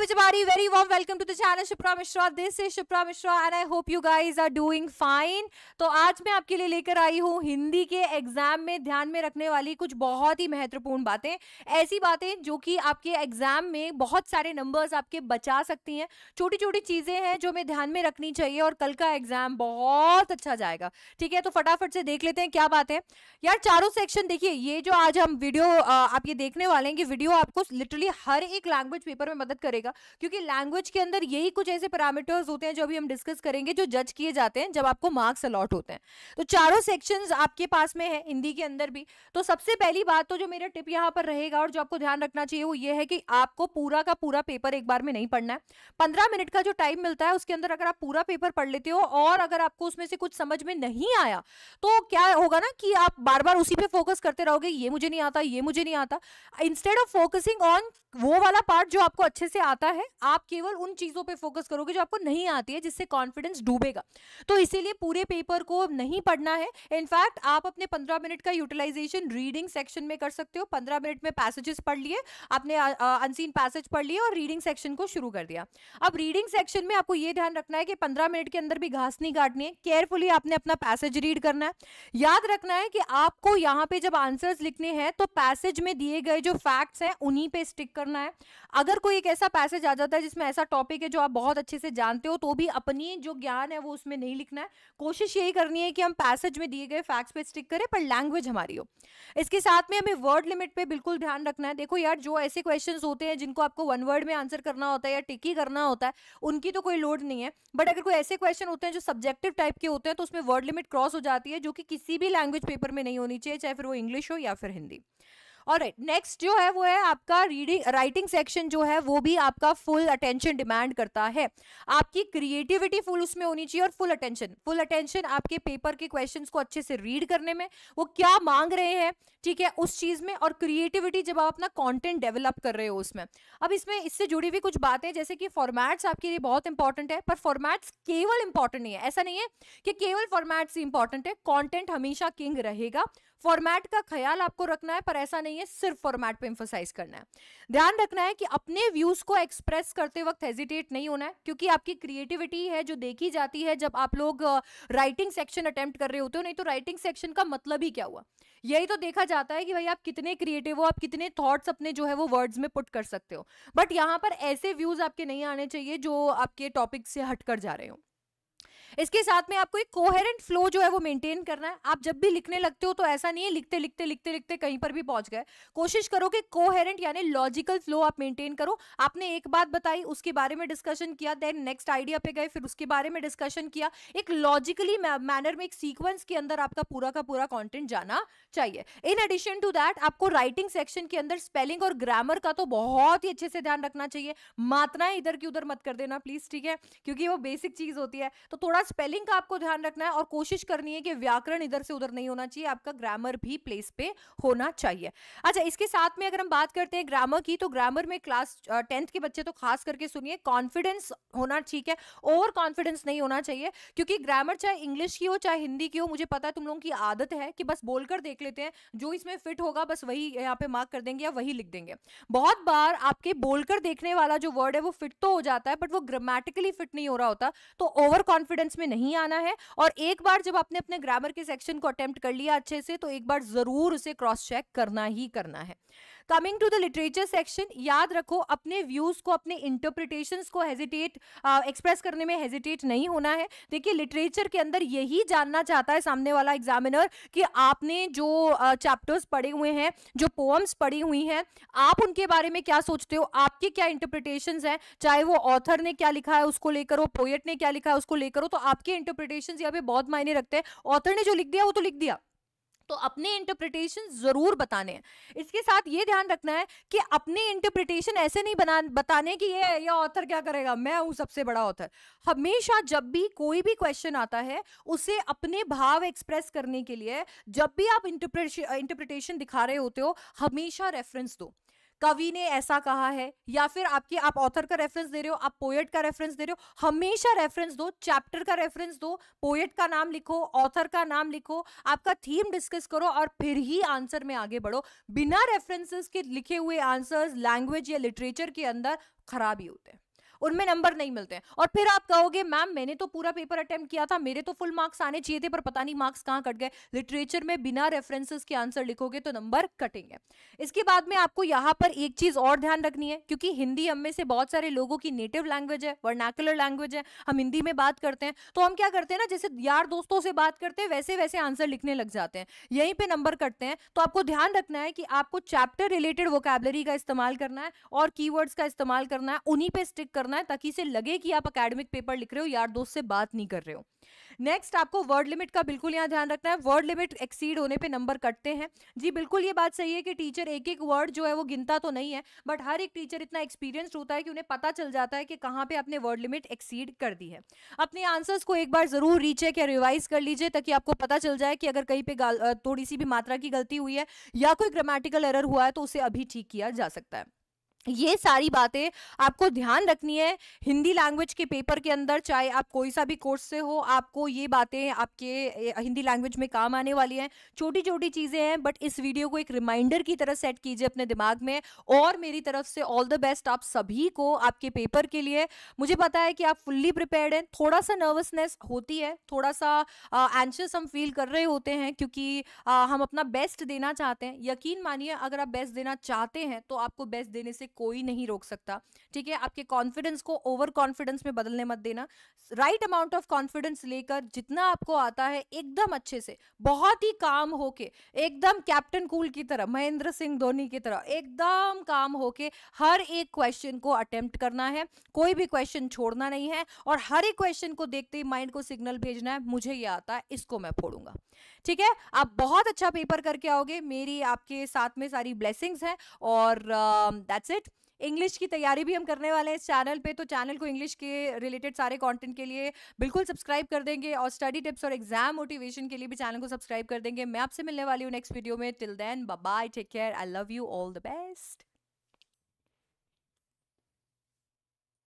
Hi very warm welcome to the channel Shupra Mishra. This is Shupra Mishra and I hope you guys are doing fine. तो आज मैं आपके लिए लेकर आई हूँ हिंदी के एग्जाम में ध्यान में रखने वाली कुछ बहुत ही महत्वपूर्ण बातें ऐसी बातें जो कि आपके एग्जाम में बहुत सारे नंबर्स आपके बचा सकती हैं छोटी छोटी चीज़ें हैं जो हमें ध्यान में रखनी चाहिए और कल का एग्जाम बहुत अच्छा जाएगा ठीक है तो फटाफट से देख लेते हैं क्या बात है यार चारों सेक्शन देखिए ये जो आज हम वीडियो आप ये देखने वाले हैं कि वीडियो आपको लिटरली हर एक लैंग्वेज पेपर में मदद करेगा जाएगा क्योंकि लैंग्वेज के अंदर यही कुछ ऐसे पैरामीटर्स होते हैं जो अभी हम डिस्कस करेंगे जो जज किए जाते हैं जब आपको मार्क्स अलॉट होते हैं तो चारों सेक्शन आपके पास में है हिंदी के अंदर भी तो सबसे पहली बात तो जो मेरा टिप यहाँ पर रहेगा और जो आपको ध्यान रखना चाहिए वो ये है कि आपको पूरा का पूरा पेपर एक बार में नहीं पढ़ना है पंद्रह मिनट का जो टाइम मिलता है उसके अंदर अगर आप पूरा पेपर पढ़ लेते हो और अगर आपको उसमें से कुछ समझ में नहीं आया तो क्या होगा ना कि आप बार बार उसी पे फोकस करते रहोगे ये मुझे नहीं आता ये मुझे नहीं आता इंस्टेड ऑफ फोकसिंग ऑन वो वाला पार्ट जो आपको अच्छे से आता आता है आप केवल उन चीज़ों पे फोकस करोगे जो आपको नहीं आती है जिससे कॉन्फिडेंस डूबेगा तो इसीलिए पूरे पेपर को नहीं पढ़ना है इनफैक्ट आप अपने पंद्रह मिनट का यूटिलाइजेशन रीडिंग सेक्शन में कर सकते हो पंद्रह मिनट में पैसेजेस पढ़ लिए आपने अनसीन पैसेज पढ़ लिए और रीडिंग सेक्शन को शुरू कर दिया अब रीडिंग सेक्शन में आपको यह ध्यान रखना है कि पंद्रह मिनट के अंदर भी घास नहीं काटनी है केयरफुली आपने अपना पैसेज रीड करना है याद रखना है कि आपको यहाँ पे जब आंसर लिखने हैं तो पैसेज में दिए गए जो फैक्ट्स हैं उन्हीं पे स्टिक करना है अगर कोई एक ऐसा मैसेज आ जाता है जिसमें ऐसा टॉपिक है जो आप बहुत अच्छे से जानते हो तो भी अपनी जो ज्ञान है वो उसमें नहीं लिखना है कोशिश यही करनी है कि हम पैसेज में दिए गए फैक्ट्स पे स्टिक करें पर लैंग्वेज हमारी हो इसके साथ में हमें वर्ड लिमिट पे बिल्कुल ध्यान रखना है देखो यार जो ऐसे क्वेश्चन होते हैं जिनको आपको वन वर्ड में आंसर करना होता है या टिकी करना होता है उनकी तो कोई लोड नहीं है बट अगर कोई ऐसे क्वेश्चन होते हैं जो सब्जेक्टिव टाइप के होते हैं तो उसमें वर्ड लिमिट क्रॉस हो जाती है जो कि किसी भी लैंग्वेज पेपर में नहीं होनी चाहिए चाहे फिर वो इंग्लिश हो या फिर हिंदी और नेक्स्ट जो है वो है आपका रीडिंग राइटिंग सेक्शन जो है वो भी आपका फुल अटेंशन डिमांड करता है आपकी क्रिएटिविटी फुल उसमें होनी चाहिए और फुल अटेंशन फुल अटेंशन आपके पेपर के क्वेश्चन को अच्छे से रीड करने में वो क्या मांग रहे हैं ठीक है उस चीज में और क्रिएटिविटी जब आप अपना कॉन्टेंट डेवलप कर रहे हो उसमें अब इसमें इससे जुड़ी हुई कुछ बातें जैसे कि फॉर्मैट्स आपके लिए बहुत इंपॉर्टेंट है पर फॉर्मेट्स केवल इंपॉर्टेंट नहीं है ऐसा नहीं है कि केवल फॉर्मेट्स इंपॉर्टेंट है कॉन्टेंट हमेशा किंग रहेगा फॉर्मेट का ख्याल आपको रखना है पर ऐसा नहीं है सिर्फ फॉर्मेट पे इंफोसाइज करना है ध्यान रखना है कि अपने व्यूज को एक्सप्रेस करते वक्त हेजिटेट नहीं होना है क्योंकि आपकी क्रिएटिविटी है जो देखी जाती है जब आप लोग राइटिंग सेक्शन अटेम्प्ट कर रहे होते हो नहीं तो राइटिंग सेक्शन का मतलब ही क्या हुआ यही तो देखा जाता है कि भाई आप कितने क्रिएटिव हो आप कितने थॉट्स अपने जो है वो वर्ड्स में पुट कर सकते हो बट यहाँ पर ऐसे व्यूज आपके नहीं आने चाहिए जो आपके टॉपिक से हटकर जा रहे हो इसके साथ में आपको एक कोहेरेंट फ्लो जो है वो मेंटेन करना है आप जब भी लिखने लगते हो तो ऐसा नहीं है लिखते लिखते लिखते लिखते कहीं पर भी पहुंच गए कोशिश करो कि कोहेरेंट यानी लॉजिकल फ्लो आप मेंटेन करो आपने एक बात बताई उसके बारे में डिस्कशन किया देन नेक्स्ट आइडिया पे गए फिर उसके बारे में डिस्कशन किया एक लॉजिकली मैनर में एक सीक्वेंस के अंदर आपका पूरा का पूरा कॉन्टेंट जाना चाहिए इन एडिशन टू दैट आपको राइटिंग सेक्शन के अंदर स्पेलिंग और ग्रामर का तो बहुत ही अच्छे से ध्यान रखना चाहिए मात्राएं इधर की उधर मत कर देना प्लीज ठीक है क्योंकि वो बेसिक चीज होती है तो थोड़ा थोड़ा स्पेलिंग का आपको ध्यान रखना है और कोशिश करनी है कि व्याकरण इधर से उधर नहीं होना चाहिए आपका ग्रामर भी प्लेस पे होना चाहिए अच्छा इसके साथ में अगर हम बात करते हैं ग्रामर की तो ग्रामर में क्लास टेंथ के बच्चे तो खास करके सुनिए कॉन्फिडेंस होना ठीक है ओवर कॉन्फिडेंस नहीं होना चाहिए क्योंकि ग्रामर चाहे इंग्लिश की हो चाहे हिंदी की हो मुझे पता है तुम लोगों की आदत है कि बस बोलकर देख लेते हैं जो इसमें फिट होगा बस वही यहाँ पे मार्क कर देंगे या वही लिख देंगे बहुत बार आपके बोलकर देखने वाला जो वर्ड है वो फिट तो हो जाता है बट वो ग्रामेटिकली फिट नहीं हो रहा होता तो ओवर कॉन्फिडेंस में नहीं आना है और एक बार जब आपने अपने ग्रामर के सेक्शन को अटेम्प्ट कर लिया अच्छे से तो एक बार जरूर उसे क्रॉस चेक करना ही करना है coming to the literature section याद रखो अपने व्यूज को अपने इंटरप्रिटेशन को हेजिटेट एक्सप्रेस uh, करने में हेजिटेट नहीं होना है देखिए लिटरेचर के अंदर यही जानना चाहता है सामने वाला एग्जामिनर कि आपने जो चैप्टर्स uh, पढ़े हुए हैं जो पोअम्स पढ़ी हुई हैं आप उनके बारे में क्या सोचते हो आपके क्या इंटरप्रिटेशन हैं चाहे वो ऑथर ने क्या लिखा है उसको लेकर हो पोएट ने क्या लिखा है उसको लेकर हो तो तो आपके इंटरप्रिटेशन यहाँ पे बहुत मायने रखते हैं ऑथर ने जो लिख दिया वो तो लिख दिया तो अपने इंटरप्रिटेशन जरूर बताने हैं इसके साथ ये ध्यान रखना है कि अपने इंटरप्रिटेशन ऐसे नहीं बना बताने कि ये ये ऑथर क्या करेगा मैं हूं सबसे बड़ा ऑथर हमेशा जब भी कोई भी क्वेश्चन आता है उसे अपने भाव एक्सप्रेस करने के लिए जब भी आप इंटरप्रिटेशन दिखा रहे होते हो हमेशा रेफरेंस दो कवि ने ऐसा कहा है या फिर आपके आप ऑथर का रेफरेंस दे रहे हो आप पोएट का रेफरेंस दे रहे हो हमेशा रेफरेंस दो चैप्टर का रेफरेंस दो पोएट का नाम लिखो ऑथर का नाम लिखो आपका थीम डिस्कस करो और फिर ही आंसर में आगे बढ़ो बिना रेफरेंसेस के लिखे हुए आंसर्स लैंग्वेज या लिटरेचर के अंदर खराब ही होते हैं उनमें नंबर नहीं मिलते हैं और फिर आप कहोगे मैम मैंने तो पूरा पेपर अटेम्प्ट किया था मेरे तो फुल मार्क्स आने चाहिए थे पर पता नहीं मार्क्स कहाँ कट गए लिटरेचर में बिना रेफरेंसेस के आंसर लिखोगे तो नंबर कटेंगे इसके बाद में आपको यहाँ पर एक चीज और ध्यान रखनी है क्योंकि हिंदी हम में से बहुत सारे लोगों की नेटिव लैंग्वेज है वर्नाकुलर लैंग्वेज है हम हिंदी में बात करते हैं तो हम क्या करते हैं ना जैसे यार दोस्तों से बात करते हैं वैसे वैसे आंसर लिखने लग जाते हैं यहीं पर नंबर कटते हैं तो आपको ध्यान रखना है कि आपको चैप्टर रिलेटेड वोकेबलरी का इस्तेमाल करना है और की का इस्तेमाल करना है उन्हीं पर स्टिक करना करना है ताकि इसे लगे कि आप अकेडमिक पेपर लिख रहे हो यार दोस्त से बात नहीं कर रहे हो नेक्स्ट आपको वर्ड लिमिट का बिल्कुल यहाँ ध्यान रखना है वर्ड लिमिट एक्सीड होने पे नंबर कटते हैं जी बिल्कुल ये बात सही है कि टीचर एक एक वर्ड जो है वो गिनता तो नहीं है बट हर एक टीचर इतना एक्सपीरियंस्ड होता है कि उन्हें पता चल जाता है कि कहाँ पे आपने वर्ड लिमिट एक्सीड कर दी है अपने आंसर्स को एक बार जरूर रीचेक या रिवाइज कर लीजिए ताकि आपको पता चल जाए कि अगर कहीं पर थोड़ी सी भी मात्रा की गलती हुई है या कोई ग्रामेटिकल एरर हुआ है तो उसे अभी ठीक किया जा सकता है ये सारी बातें आपको ध्यान रखनी है हिंदी लैंग्वेज के पेपर के अंदर चाहे आप कोई सा भी कोर्स से हो आपको ये बातें आपके हिंदी लैंग्वेज में काम आने वाली हैं छोटी छोटी चीज़ें हैं बट इस वीडियो को एक रिमाइंडर की तरह सेट कीजिए अपने दिमाग में और मेरी तरफ से ऑल द बेस्ट आप सभी को आपके पेपर के लिए मुझे पता है कि आप फुल्ली प्रिपेयर्ड हैं थोड़ा सा नर्वसनेस होती है थोड़ा सा एंशियस हम फील कर रहे होते हैं क्योंकि आ, हम अपना बेस्ट देना चाहते हैं यकीन मानिए अगर आप बेस्ट देना चाहते हैं तो आपको बेस्ट देने से कोई नहीं रोक सकता ठीक है आपके कॉन्फिडेंस को ओवर कॉन्फिडेंस में बदलने मत देना राइट अमाउंट ऑफ कॉन्फिडेंस लेकर जितना आपको आता है एकदम अच्छे से बहुत ही काम होके एकदम कैप्टन कूल की तरह महेंद्र सिंह धोनी की तरह एकदम काम होके हर एक क्वेश्चन को अटेम्प्ट करना है कोई भी क्वेश्चन छोड़ना नहीं है और हर एक क्वेश्चन को देखते ही माइंड को सिग्नल भेजना है मुझे ये आता है इसको मैं फोड़ूंगा ठीक है आप बहुत अच्छा पेपर करके आओगे मेरी आपके साथ में सारी ब्लेसिंग्स हैं और दैट्स uh, इट इंग्लिश की तैयारी भी हम करने वाले हैं इस चैनल पे तो चैनल को इंग्लिश के रिलेटेड सारे कंटेंट के लिए बिल्कुल सब्सक्राइब कर देंगे और स्टडी टिप्स और एग्जाम मोटिवेशन के लिए भी चैनल को सब्सक्राइब कर देंगे मैं आपसे मिलने वाली हूँ नेक्स्ट वीडियो में till then bye take care I love you all the best